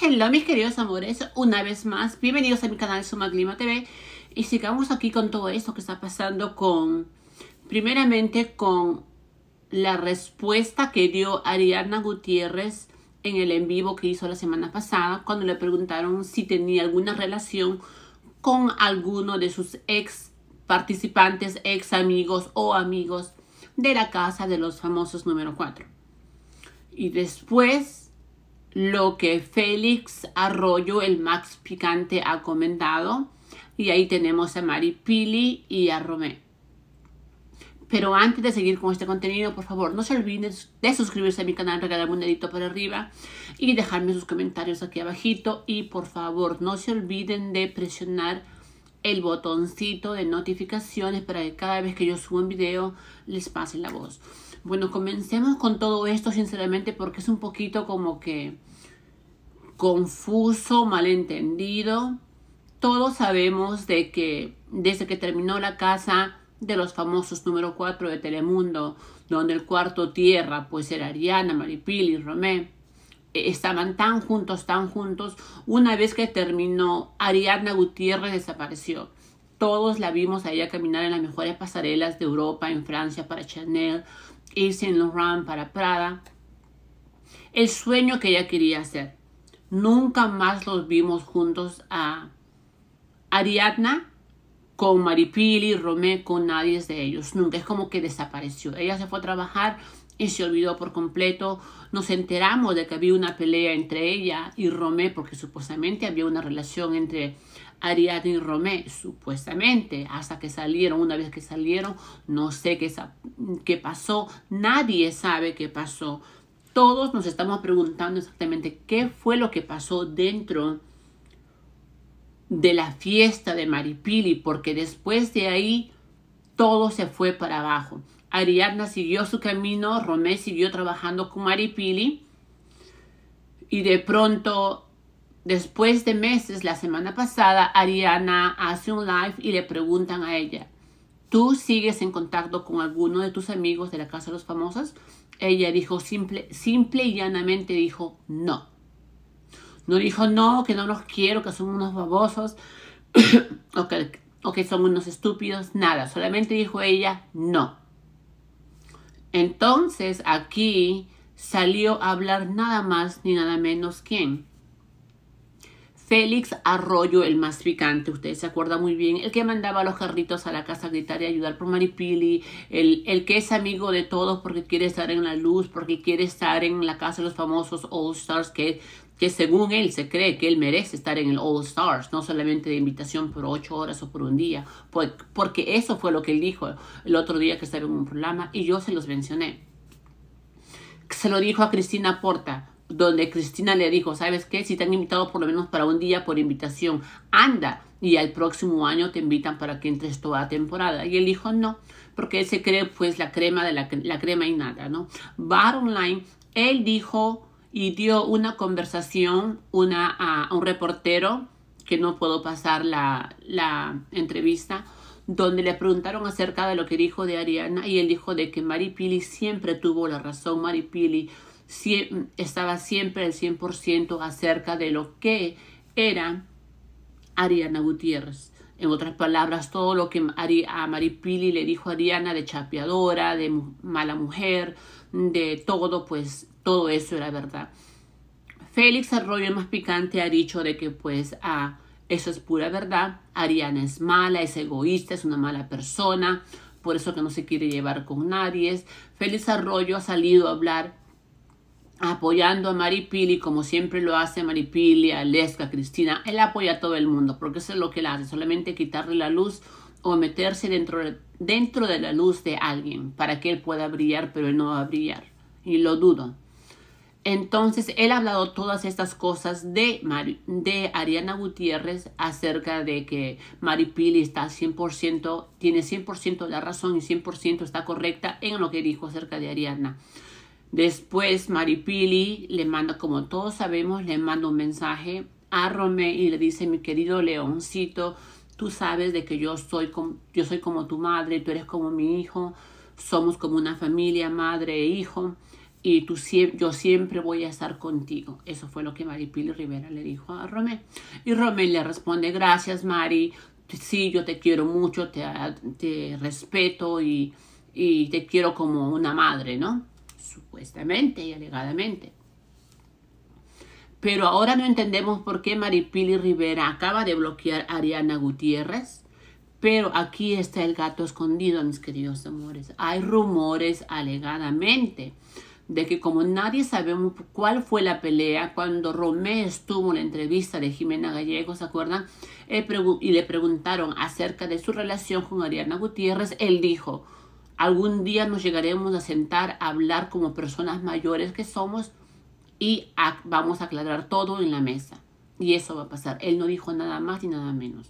hola mis queridos amores, una vez más, bienvenidos a mi canal Suma Clima TV y sigamos aquí con todo esto que está pasando con, primeramente con la respuesta que dio Ariana Gutiérrez en el en vivo que hizo la semana pasada cuando le preguntaron si tenía alguna relación con alguno de sus ex participantes, ex amigos o amigos de la casa de los famosos número 4. Y después lo que Félix Arroyo, el Max Picante, ha comentado. Y ahí tenemos a Mari Pili y a Romé. Pero antes de seguir con este contenido, por favor, no se olviden de suscribirse a mi canal, regalar un dedito para arriba y dejarme sus comentarios aquí abajito. Y por favor, no se olviden de presionar el botoncito de notificaciones para que cada vez que yo suba un video les pase la voz. Bueno, comencemos con todo esto sinceramente porque es un poquito como que confuso, malentendido. Todos sabemos de que desde que terminó la casa de los famosos número 4 de Telemundo, donde el cuarto tierra pues era Ariana, y Romé, e-, estaban tan juntos, tan juntos, una vez que terminó, Ariana Gutiérrez desapareció. Todos la vimos a ella caminar en las mejores pasarelas de Europa, en Francia para Chanel, irse en Laurent para Prada. El sueño que ella quería hacer. Nunca más los vimos juntos a Ariadna con Maripili, Romé, con nadie de ellos. Nunca es como que desapareció. Ella se fue a trabajar y se olvidó por completo. Nos enteramos de que había una pelea entre ella y Romé porque supuestamente había una relación entre Ariadne y Romé, supuestamente, hasta que salieron, una vez que salieron, no sé qué, qué pasó, nadie sabe qué pasó. Todos nos estamos preguntando exactamente qué fue lo que pasó dentro de la fiesta de Maripili, porque después de ahí todo se fue para abajo. Ariadna siguió su camino, Romé siguió trabajando con Maripili y de pronto Después de meses, la semana pasada, Ariana hace un live y le preguntan a ella, ¿tú sigues en contacto con alguno de tus amigos de la Casa de los Famosos? Ella dijo simple, simple y llanamente dijo no. No dijo no, que no los quiero, que son unos babosos o, que, o son unos estúpidos, nada. Solamente dijo ella no. Entonces aquí salió a hablar nada más ni nada menos quién. Félix Arroyo, el más picante, ustedes se acuerdan muy bien, el que mandaba los carritos a la casa a gritar y ayudar por Maripili, el, el que es amigo de todos porque quiere estar en la luz, porque quiere estar en la casa de los famosos All Stars, que que según él se cree que él merece estar en el All Stars, no solamente de invitación por ocho horas o por un día, porque eso fue lo que él dijo el otro día que estaba en un programa y yo se los mencioné. Se lo dijo a Cristina Porta, donde Cristina le dijo, ¿sabes qué? Si te han invitado por lo menos para un día por invitación, anda y al próximo año te invitan para que entres toda temporada. Y él dijo no, porque él se cree pues la crema de la, crema y nada, ¿no? Bar Online, él dijo y dio una conversación una, a un reportero, que no puedo pasar la, la entrevista, donde le preguntaron acerca de lo que dijo de Ariana y él dijo de que Maripili siempre tuvo la razón, Maripili estaba siempre al 100% acerca de lo que era Ariana Gutiérrez. En otras palabras, todo lo que a Maripili le dijo a Ariana de chapeadora, de mala mujer, de todo, pues todo eso era verdad. Félix Arroyo más picante ha dicho de que pues ah, eso es pura verdad, Ariana es mala, es egoísta, es una mala persona, por eso que no se quiere llevar con nadie. Félix Arroyo ha salido a hablar apoyando a Maripili, como siempre lo hace Maripili, a Lesca, Cristina. Él apoya a todo el mundo, porque eso es lo que él hace, solamente quitarle la luz o meterse dentro de, dentro de la luz de alguien para que él pueda brillar, pero él no va a brillar. Y lo dudo. Entonces, él ha hablado todas estas cosas de, de Ariana Gutiérrez acerca de que Maripili está 100%, tiene 100% la razón y 100% está correcta en lo que dijo acerca de Ariana. Después Maripili le manda, como todos sabemos, le manda un mensaje a Romé y le dice, mi querido leoncito, tú sabes de que yo soy, como, yo soy como tu madre, tú eres como mi hijo, somos como una familia, madre e hijo, y tú, yo siempre voy a estar contigo. Eso fue lo que Maripili Rivera le dijo a Romé. Y Romé le responde, gracias Mari, sí, yo te quiero mucho, te, te respeto y, y te quiero como una madre, ¿no? supuestamente y alegadamente. Pero ahora no entendemos por qué Maripili Rivera acaba de bloquear a Ariana Gutiérrez. Pero aquí está el gato escondido, mis queridos amores. Hay rumores alegadamente de que como nadie sabemos cuál fue la pelea, cuando Romé estuvo en la entrevista de Jimena Gallegos, ¿se acuerdan? Eh, y le preguntaron acerca de su relación con Ariana Gutiérrez, él dijo, Algún día nos llegaremos a sentar a hablar como personas mayores que somos y vamos a aclarar todo en la mesa. Y eso va a pasar. Él no dijo nada más y nada menos.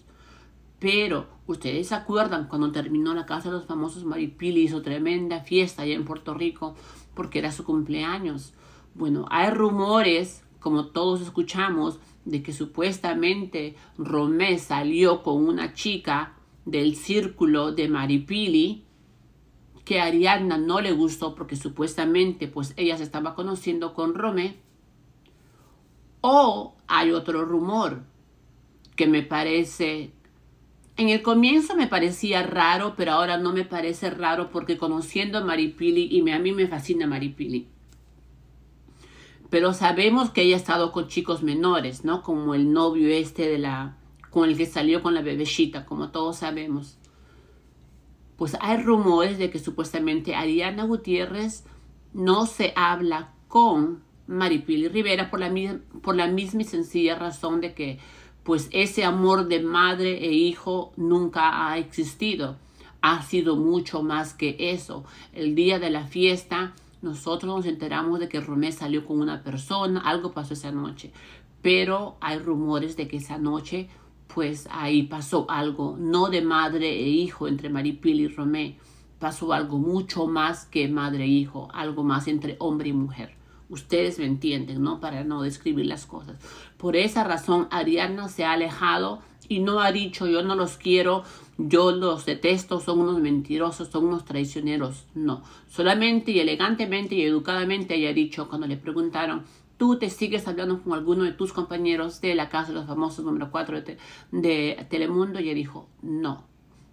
Pero, ¿ustedes se acuerdan cuando terminó la Casa de los Famosos Maripili hizo tremenda fiesta allá en Puerto Rico porque era su cumpleaños? Bueno, hay rumores, como todos escuchamos, de que supuestamente Romé salió con una chica del círculo de Maripili que Ariadna no le gustó porque supuestamente pues ella se estaba conociendo con Romé. O hay otro rumor que me parece, en el comienzo me parecía raro, pero ahora no me parece raro porque conociendo a Maripili y a mí me fascina Maripili. Pero sabemos que ella ha estado con chicos menores, ¿no? Como el novio este de la, con el que salió con la bebecita, como todos sabemos pues hay rumores de que supuestamente Ariana Gutiérrez no se habla con Maripili Rivera por la, por la misma y sencilla razón de que pues ese amor de madre e hijo nunca ha existido. Ha sido mucho más que eso. El día de la fiesta nosotros nos enteramos de que Romé salió con una persona, algo pasó esa noche, pero hay rumores de que esa noche pues ahí pasó algo, no de madre e hijo entre Maripil y Romé, pasó algo mucho más que madre e hijo, algo más entre hombre y mujer. Ustedes me entienden, ¿no? Para no describir las cosas. Por esa razón, Ariana se ha alejado y no ha dicho yo no los quiero, yo los detesto, son unos mentirosos, son unos traicioneros. No, solamente y elegantemente y educadamente haya dicho cuando le preguntaron, tú te sigues hablando con alguno de tus compañeros de la Casa de los Famosos número 4 de, de Telemundo, ella dijo, no.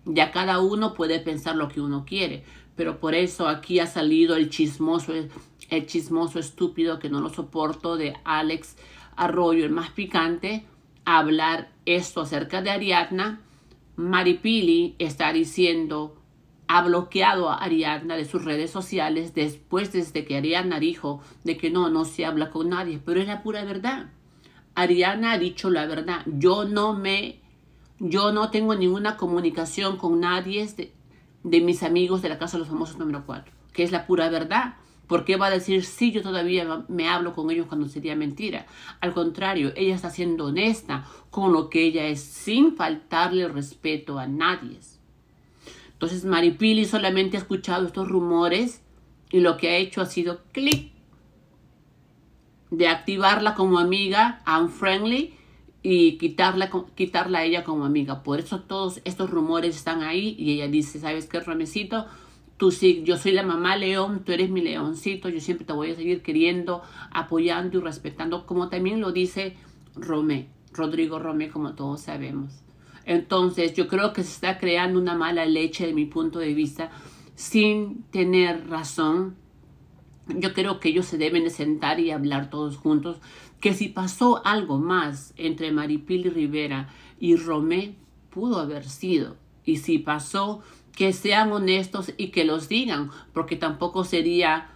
Ya cada uno puede pensar lo que uno quiere, pero por eso aquí ha salido el chismoso, el, el chismoso estúpido que no lo soporto de Alex Arroyo, el más picante, a hablar esto acerca de Ariadna Maripili está diciendo, ha bloqueado a Ariana de sus redes sociales después desde que Ariana dijo de que no, no se habla con nadie, pero es la pura verdad. Ariana ha dicho la verdad, yo no me, yo no tengo ninguna comunicación con nadie de, de mis amigos de la Casa de los Famosos número 4, que es la pura verdad. ¿Por qué va a decir sí, yo todavía me hablo con ellos cuando sería mentira? Al contrario, ella está siendo honesta con lo que ella es sin faltarle respeto a nadie. Entonces Maripili solamente ha escuchado estos rumores y lo que ha hecho ha sido clic de activarla como amiga unfriendly y quitarla, quitarla a ella como amiga. Por eso todos estos rumores están ahí y ella dice, ¿sabes qué, Ramecito? Tú sí, yo soy la mamá león, tú eres mi leoncito, yo siempre te voy a seguir queriendo, apoyando y respetando, como también lo dice Romé, Rodrigo Romé, como todos sabemos. Entonces, yo creo que se está creando una mala leche de mi punto de vista, sin tener razón. Yo creo que ellos se deben de sentar y hablar todos juntos, que si pasó algo más entre Maripil Rivera y Romé, pudo haber sido. Y si pasó, que sean honestos y que los digan, porque tampoco sería,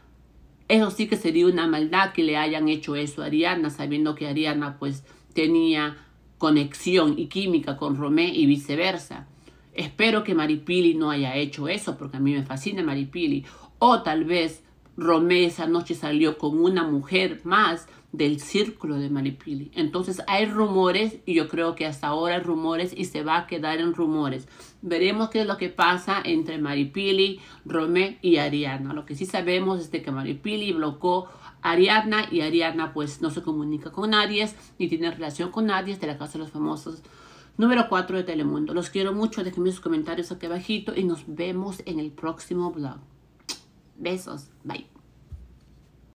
eso sí que sería una maldad que le hayan hecho eso a Ariana, sabiendo que Ariana pues tenía conexión y química con Romé y viceversa. Espero que Maripili no haya hecho eso, porque a mí me fascina Maripili. O tal vez Romé esa noche salió con una mujer más del círculo de Maripili. Entonces hay rumores y yo creo que hasta ahora hay rumores y se va a quedar en rumores. Veremos qué es lo que pasa entre Maripili, Romé y Ariana. Lo que sí sabemos es de que Maripili bloqueó a Ariadna y Ariana pues no se comunica con nadie ni tiene relación con nadie de la Casa de los Famosos. Número 4 de Telemundo. Los quiero mucho. Déjenme sus comentarios aquí abajito y nos vemos en el próximo vlog. Besos. Bye.